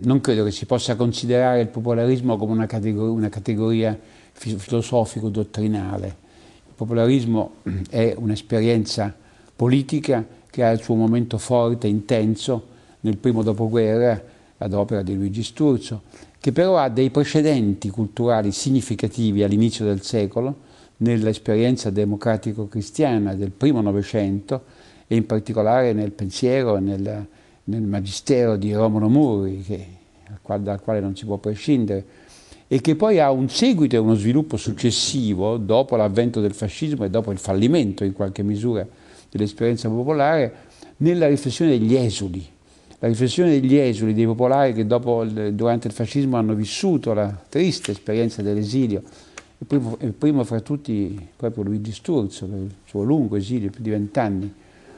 Non credo che si possa considerare il popolarismo come una categoria, una categoria filosofico-dottrinale. Il popolarismo mm, è un'esperienza politica che ha il suo momento forte, intenso, nel primo dopoguerra ad opera di Luigi Sturzo, che però ha dei precedenti culturali significativi all'inizio del secolo, nell'esperienza democratico-cristiana del primo Novecento e in particolare nel pensiero e nella nel magistero di Romolo Murri, che, dal quale non si può prescindere, e che poi ha un seguito e uno sviluppo successivo dopo l'avvento del fascismo e dopo il fallimento in qualche misura dell'esperienza popolare, nella riflessione degli esuli, la riflessione degli esuli, dei popolari che dopo, durante il fascismo hanno vissuto la triste esperienza dell'esilio, e primo, il primo fra tutti proprio Luigi Sturzo, per il suo lungo esilio, più di vent'anni,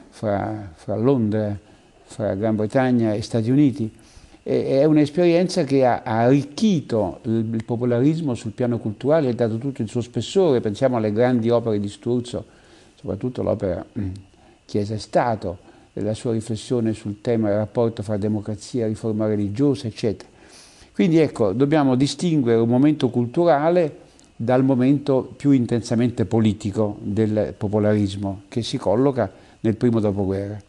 fra, fra Londra fra Gran Bretagna e Stati Uniti. E, è un'esperienza che ha, ha arricchito il, il, popolarismo sul piano culturale ha dato tutto il suo spessore. Pensiamo alle grandi opere di Sturzo, soprattutto l'opera mm, Chiesa e Stato, e la sua riflessione sul tema del rapporto fra democrazia, e riforma religiosa, eccetera. Quindi ecco, dobbiamo distinguere un momento culturale dal momento più intensamente politico del popolarismo che si colloca nel primo dopoguerra.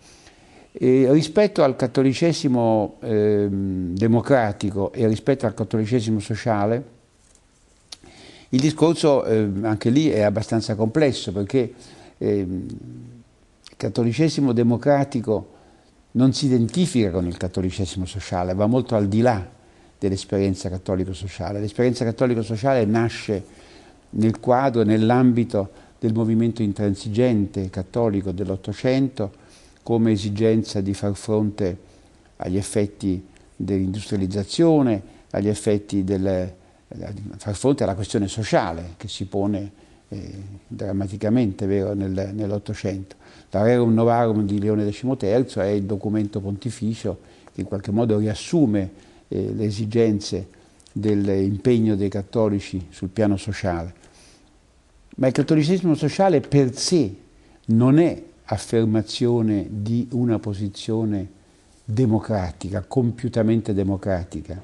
E rispetto al cattolicesimo eh, democratico e rispetto al cattolicesimo sociale, il discorso eh, anche lì è abbastanza complesso perché eh, il cattolicesimo democratico non si identifica con il cattolicesimo sociale, va molto al di là dell'esperienza cattolico-sociale. L'esperienza cattolico-sociale nasce nel quadro, nell'ambito del movimento intransigente cattolico dell'Ottocento, come esigenza di far fronte agli effetti dell'industrializzazione, agli effetti del eh, far fronte alla questione sociale che si pone eh, drammaticamente vero, nel, nell'Ottocento. La Rerum Novarum di Leone XIII è il documento pontificio che in qualche modo riassume eh, le esigenze dell'impegno dei cattolici sul piano sociale. Ma il cattolicesimo sociale per sé non è affermazione di una posizione democratica, compiutamente democratica,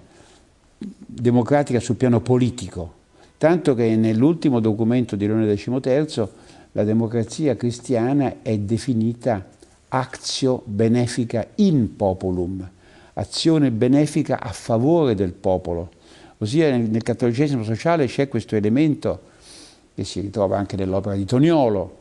democratica sul piano politico, tanto che nell'ultimo documento di Leone XIII la democrazia cristiana è definita actio benefica in populum, azione benefica a favore del popolo. Ossia nel, nel cattolicesimo sociale c'è questo elemento che si ritrova anche nell'opera di Toniolo,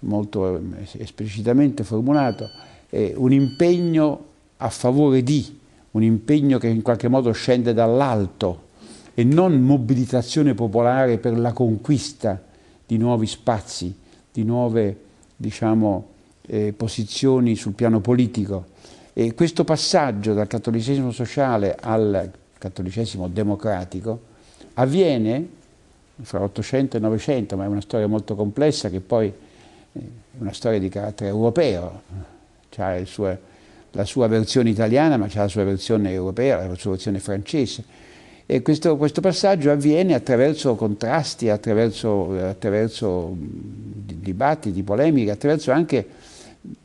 molto eh, esplicitamente formulato, eh, un impegno a favore di, un impegno che in qualche modo scende dall'alto e non mobilitazione popolare per la conquista di nuovi spazi, di nuove diciamo, eh, posizioni sul piano politico. E questo passaggio dal cattolicesimo sociale al cattolicesimo democratico avviene fra 800 e 900, ma è una storia molto complessa che poi una storia di carattere europeo, ha la sua versione italiana ma c'ha la sua versione europea, la sua versione francese. E questo, questo passaggio avviene attraverso contrasti, attraverso, attraverso dibattiti, polemiche, attraverso anche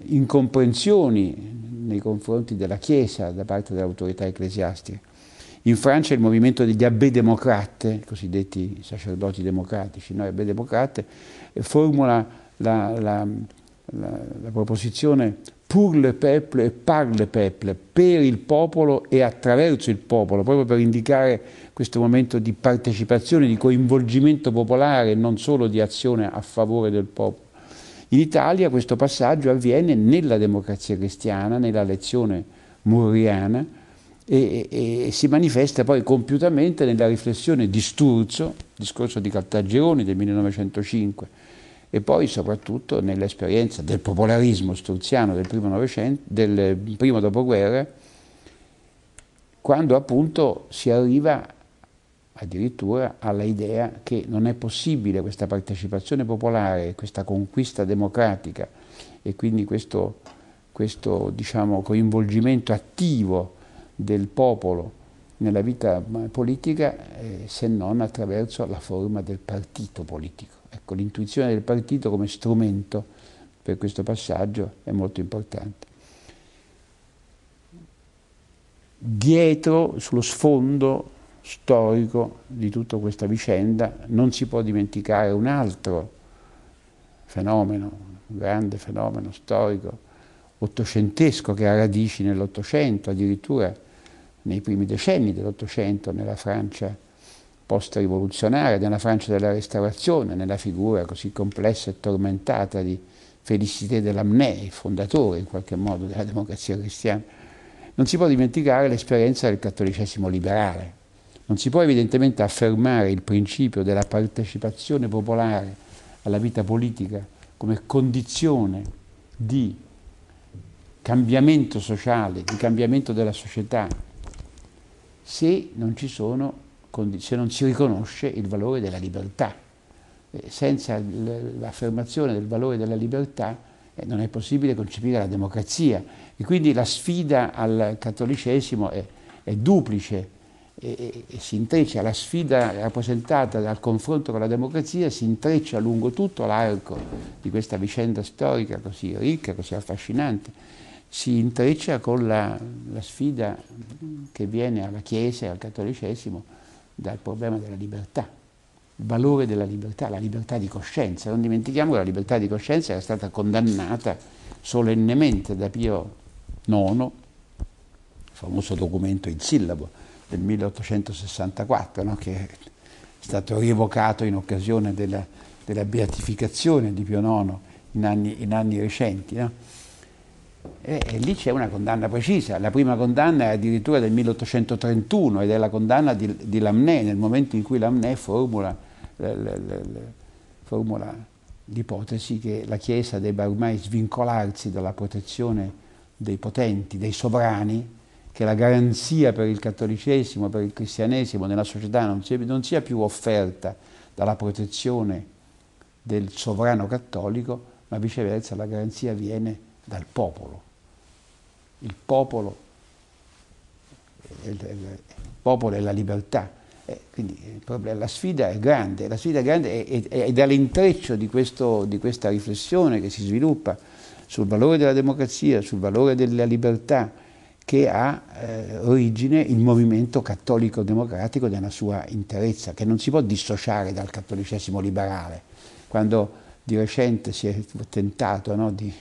incomprensioni nei confronti della Chiesa da parte dell'autorità ecclesiastica. In Francia il movimento degli abbé democrate, cosiddetti sacerdoti democratici, noi abbé democrate, formula la, la, la, la proposizione pour le peuple e par le peuple, per il popolo e attraverso il popolo, proprio per indicare questo momento di partecipazione, di coinvolgimento popolare non solo di azione a favore del popolo. In Italia questo passaggio avviene nella democrazia cristiana, nella lezione murriana, e, e, e, si manifesta poi compiutamente nella riflessione di Sturzo, discorso di Caltagironi del 1905, e poi soprattutto nell'esperienza del popolarismo sturziano del primo, del primo dopoguerra, quando appunto si arriva addirittura all'idea che non è possibile questa partecipazione popolare, questa conquista democratica e quindi questo, questo diciamo, coinvolgimento attivo del popolo nella vita politica eh, se non attraverso la forma del partito politico. Ecco, l'intuizione del partito come strumento per questo passaggio è molto importante. Dietro, sullo sfondo storico di tutta questa vicenda, non si può dimenticare un altro fenomeno, un grande fenomeno storico ottocentesco che ha radici nell'Ottocento addirittura nei primi decenni dell'Ottocento nella Francia post-rivoluzionaria, nella Francia della Restaurazione, nella figura così complessa e tormentata di Félicité Delamnay, il fondatore in qualche modo della democrazia cristiana. Non si può dimenticare l'esperienza del cattolicesimo liberale, non si può evidentemente affermare il principio della partecipazione popolare alla vita politica come condizione di cambiamento sociale, di cambiamento della società, se non, ci sono, se non si riconosce il valore della libertà. Eh, senza l'affermazione del valore della libertà eh, non è possibile concepire la democrazia e quindi la sfida al cattolicesimo è, è duplice e, e, si intreccia, la sfida rappresentata dal confronto con la democrazia si intreccia lungo tutto l'arco di questa vicenda storica così ricca, così affascinante si intreccia con la, la sfida che viene alla Chiesa e al cattolicesimo dal problema della libertà, il valore della libertà, la libertà di coscienza. Non dimentichiamo che la libertà di coscienza era stata condannata solennemente da Pio IX, famoso documento in sillabo del 1864, no? che è stato rievocato in occasione della, della beatificazione di Pio IX in anni, in anni recenti. No? E, e, lì c'è una condanna precisa. La prima condanna è addirittura del 1831 ed è la condanna di, di Lamné, nel momento in cui Lamné formula, le, le, le, formula l'ipotesi che la Chiesa debba ormai svincolarsi dalla protezione dei potenti, dei sovrani, che la garanzia per il cattolicesimo, per il cristianesimo nella società non sia, non sia più offerta dalla protezione del sovrano cattolico, ma viceversa la garanzia viene dal popolo. Il popolo, il popolo è la libertà. Eh, quindi problema, la sfida è grande, la sfida è grande è, è, è dall'intreccio di, questo, di, questa riflessione che si sviluppa sul valore della democrazia, sul valore della libertà che ha eh, origine il movimento cattolico-democratico nella sua interezza, che non si può dissociare dal cattolicesimo liberale. Quando di recente si è tentato no, di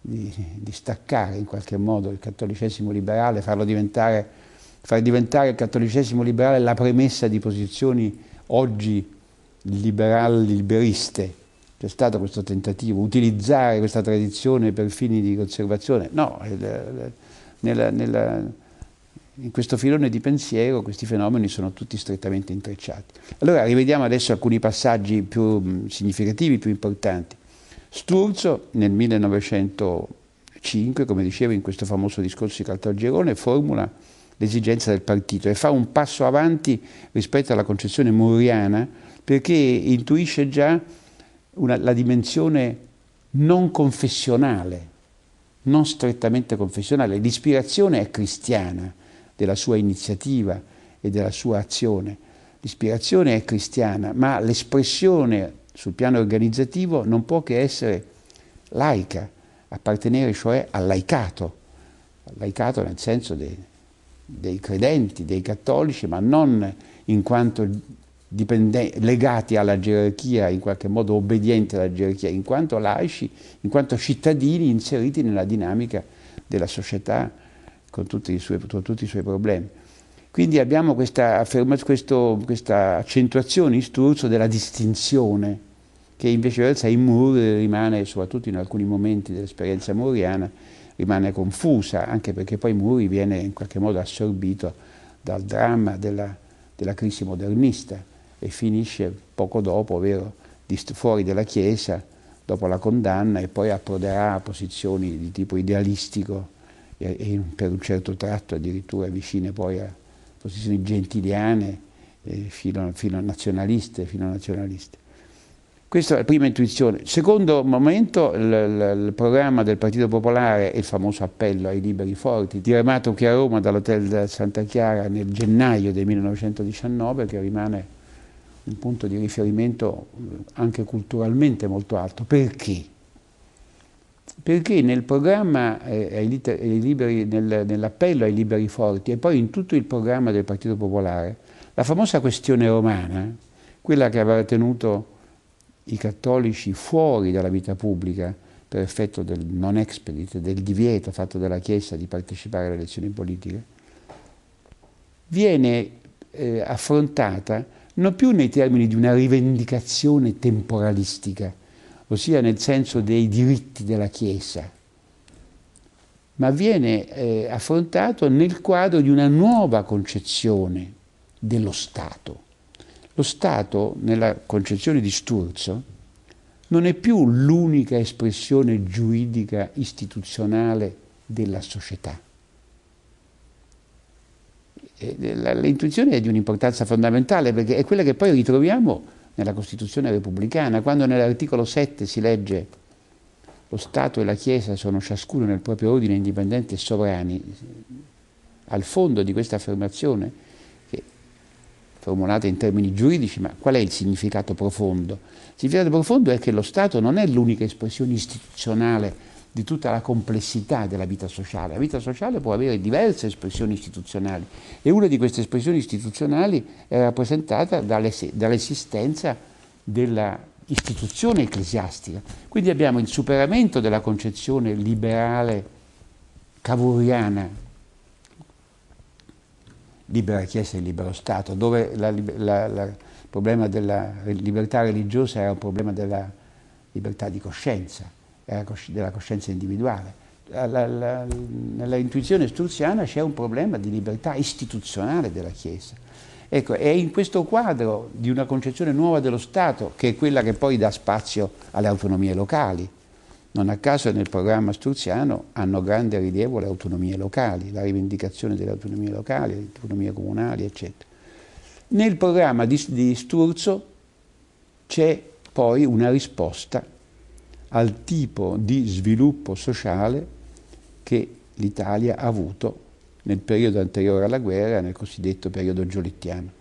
di, di, staccare in qualche modo il cattolicesimo liberale, farlo diventare, far diventare il cattolicesimo liberale la premessa di posizioni oggi liberali, liberiste. C'è stato questo tentativo, utilizzare questa tradizione per fini di conservazione. No, eh, nella, nella, in questo filone di pensiero questi fenomeni sono tutti strettamente intrecciati. Allora rivediamo adesso alcuni passaggi più significativi, più importanti. Sturzo nel 1905, come dicevo in questo famoso discorso di Caltagirone, formula l'esigenza del partito e fa un passo avanti rispetto alla concezione muriana perché intuisce già una, la dimensione non confessionale, non strettamente confessionale. L'ispirazione è cristiana della sua iniziativa e della sua azione. L'ispirazione è cristiana, ma l'espressione sul piano organizzativo non può che essere laica, appartenere cioè al laicato, laicato nel senso dei, dei credenti, dei cattolici, ma non in quanto legati alla gerarchia, in qualche modo obbedienti alla gerarchia, in quanto laici, in quanto cittadini inseriti nella dinamica della società con tutti, suoi, con tutti i suoi, problemi. Quindi abbiamo questa, questo, questa accentuazione in sturzo della distinzione che invece l'Alzheimer rimane, soprattutto in alcuni momenti dell'esperienza muriana, rimane confusa, anche perché poi Muri viene in qualche modo assorbito dal dramma della, della crisi modernista e finisce poco dopo, ovvero fuori dalla Chiesa, dopo la condanna, e poi approderà a posizioni di tipo idealistico e, e per un certo tratto addirittura vicine poi a posizioni gentiliane, eh, filo, filo nazionaliste, filo nazionaliste. Questa è la prima intuizione. Secondo momento il, il, il, programma del Partito Popolare e il famoso appello ai liberi forti, diramato qui a Roma dall'Hotel Santa Chiara nel gennaio del 1919, che rimane un punto di riferimento eh, anche culturalmente molto alto. Perché? Perché nel programma, eh, ai liberi, nel, nell'appello ai liberi forti e poi in tutto il programma del Partito Popolare, la famosa questione romana, quella che aveva tenuto i cattolici fuori dalla vita pubblica per effetto del non expedit, del divieto fatto dalla Chiesa di partecipare alle elezioni politiche, viene eh, affrontata non più nei termini di una rivendicazione temporalistica, ossia nel senso dei diritti della Chiesa, ma viene eh, affrontato nel quadro di una nuova concezione dello Stato lo Stato, nella concezione di Sturzo, non è più l'unica espressione giuridica istituzionale della società. L'intuizione è di un'importanza fondamentale perché è quella che poi ritroviamo nella Costituzione repubblicana, quando nell'articolo 7 si legge lo Stato e la Chiesa sono ciascuno nel proprio ordine indipendente e sovrani, al fondo di questa affermazione formulata in termini giuridici, ma qual è il significato profondo? Il significato profondo è che lo Stato non è l'unica espressione istituzionale di tutta la complessità della vita sociale. La vita sociale può avere diverse espressioni istituzionali e una di queste espressioni istituzionali è rappresentata dall'esistenza della istituzione ecclesiastica. Quindi abbiamo il superamento della concezione liberale cavouriana libera Chiesa e libero Stato, dove il problema della libertà religiosa era un problema della libertà di coscienza, cosci della coscienza individuale. La, la, nella intuizione struzziana c'è un problema di libertà istituzionale della Chiesa. Ecco, è in questo quadro di una concezione nuova dello Stato, che è quella che poi dà spazio alle autonomie locali, non a caso nel programma struziano hanno grande rilievo le autonomie locali, la rivendicazione delle autonomie locali, le autonomie comunali, eccetera. Nel programma di, di Sturzo c'è poi una risposta al tipo di sviluppo sociale che l'Italia ha avuto nel periodo anteriore alla guerra, nel cosiddetto periodo giolittiano.